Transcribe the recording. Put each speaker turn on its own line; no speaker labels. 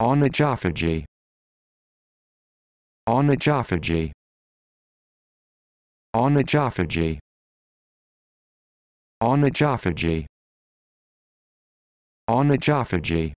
Onagophagy. Onagophagy. Onagophagy. Onagophagy. Onagophagy.